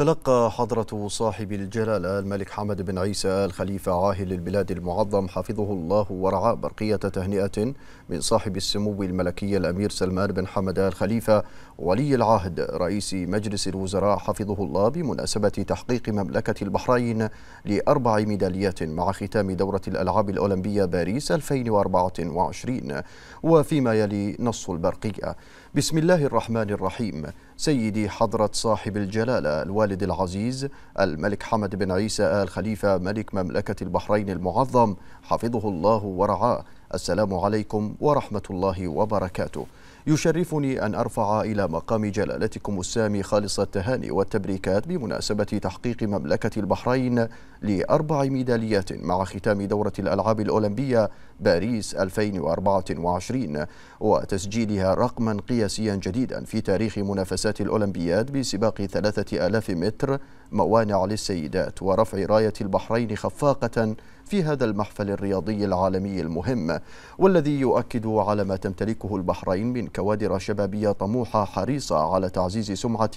تلقى حضرة صاحب الجلالة الملك حمد بن عيسى الخليفة عاهل البلاد المعظم حفظه الله ورعاه برقية تهنئة من صاحب السمو الملكي الأمير سلمان بن حمد الخليفة ولي العهد رئيس مجلس الوزراء حفظه الله بمناسبة تحقيق مملكة البحرين لأربع ميداليات مع ختام دورة الألعاب الأولمبية باريس 2024 وفيما يلي نص البرقية بسم الله الرحمن الرحيم سيدي حضرة صاحب الجلالة الوالد العزيز الملك حمد بن عيسى آل خليفة ملك مملكة البحرين المعظم حفظه الله ورعاه السلام عليكم ورحمة الله وبركاته يشرفني أن أرفع إلى مقام جلالتكم السامي خالص التهاني والتبريكات بمناسبة تحقيق مملكة البحرين لأربع ميداليات مع ختام دورة الألعاب الأولمبية باريس 2024 وتسجيلها رقما قياسيا جديدا في تاريخ منافسات الأولمبياد بسباق 3000 متر موانع للسيدات ورفع راية البحرين خفاقة في هذا المحفل الرياضي العالمي المهم والذي يؤكد على ما تمتلكه البحرين من كوادر شبابية طموحة حريصة على تعزيز سمعة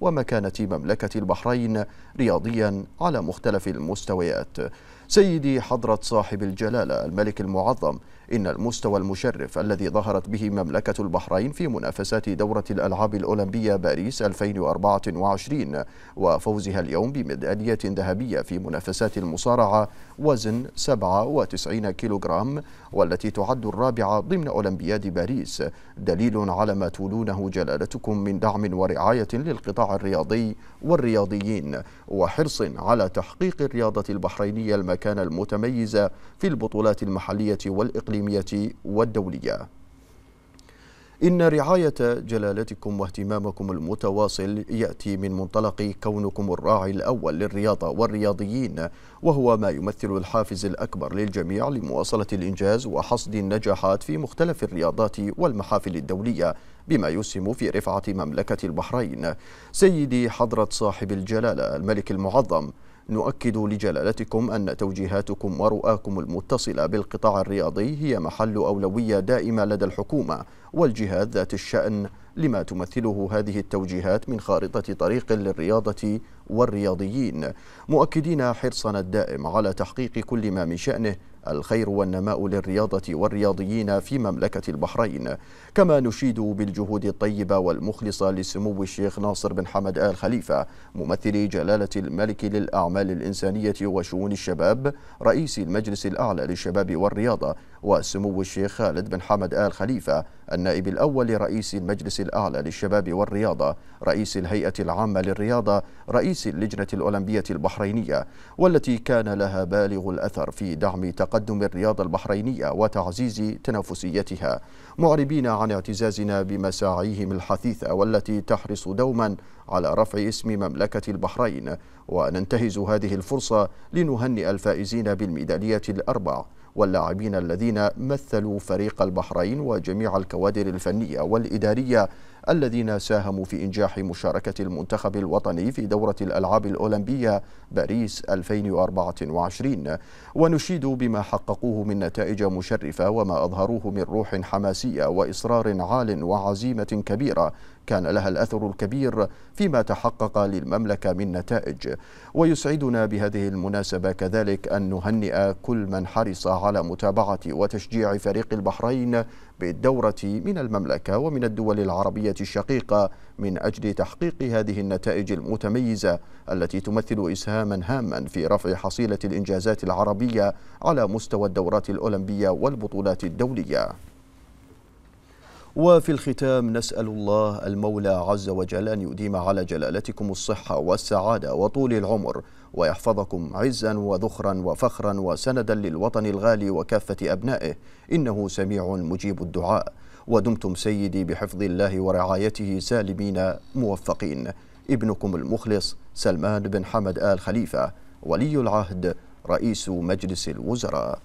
ومكانة مملكة البحرين رياضيا على مختلف المستويات سيدي حضرة صاحب الجلالة الملك المعظم إن المستوى المشرف الذي ظهرت به مملكة البحرين في منافسات دورة الألعاب الأولمبية باريس 2024 وفوزها اليوم بميدالية ذهبية في منافسات المصارعة وزن 97 كيلوغرام والتي تعد الرابعة ضمن أولمبياد باريس دليل على ما تولونه جلالتكم من دعم ورعاية للقطاع الرياضي والرياضيين وحرص على تحقيق الرياضة البحرينية المكان المتميز في البطولات المحلية والإقليمية الإقليمية والدولية إن رعاية جلالتكم واهتمامكم المتواصل يأتي من منطلق كونكم الراعي الأول للرياضة والرياضيين وهو ما يمثل الحافز الأكبر للجميع لمواصلة الإنجاز وحصد النجاحات في مختلف الرياضات والمحافل الدولية بما يسهم في رفعة مملكة البحرين سيدي حضرة صاحب الجلالة الملك المعظم نؤكد لجلالتكم أن توجيهاتكم ورؤاكم المتصلة بالقطاع الرياضي هي محل أولوية دائمة لدى الحكومة والجهات ذات الشأن لما تمثله هذه التوجيهات من خارطة طريق للرياضة والرياضيين مؤكدين حرصنا الدائم على تحقيق كل ما من شأنه الخير والنماء للرياضة والرياضيين في مملكة البحرين كما نشيد بالجهود الطيبة والمخلصة لسمو الشيخ ناصر بن حمد آل خليفة ممثل جلالة الملك للأعمال الإنسانية وشؤون الشباب رئيس المجلس الأعلى للشباب والرياضة وسمو الشيخ خالد بن حمد آل خليفة النائب الأول لرئيس المجلس الأعلى للشباب والرياضة رئيس الهيئة العامة للرياضة رئيس اللجنة الأولمبية البحرينية والتي كان لها بالغ الأثر في دعم تقدم الرياضة البحرينية وتعزيز تنافسيتها معربين عن اعتزازنا بمساعيهم الحثيثة والتي تحرص دوما على رفع اسم مملكة البحرين وننتهز هذه الفرصة لنهنئ الفائزين بالميدالية الأربع واللاعبين الذين مثلوا فريق البحرين وجميع الكوادر الفنية والإدارية الذين ساهموا في إنجاح مشاركة المنتخب الوطني في دورة الألعاب الأولمبية باريس 2024 ونشيد بما حققوه من نتائج مشرفة وما أظهروه من روح حماسية وإصرار عال وعزيمة كبيرة كان لها الأثر الكبير فيما تحقق للمملكة من نتائج ويسعدنا بهذه المناسبة كذلك أن نهنئ كل من حرص على متابعة وتشجيع فريق البحرين بالدورة من المملكة ومن الدول العربية الشقيقة من أجل تحقيق هذه النتائج المتميزة التي تمثل إسهاما هاما في رفع حصيلة الإنجازات العربية على مستوى الدورات الأولمبية والبطولات الدولية وفي الختام نسأل الله المولى عز وجل أن يديم على جلالتكم الصحة والسعادة وطول العمر ويحفظكم عزا وذخرا وفخرا وسندا للوطن الغالي وكافة أبنائه إنه سميع مجيب الدعاء ودمتم سيدي بحفظ الله ورعايته سالمين موفقين ابنكم المخلص سلمان بن حمد آل خليفة ولي العهد رئيس مجلس الوزراء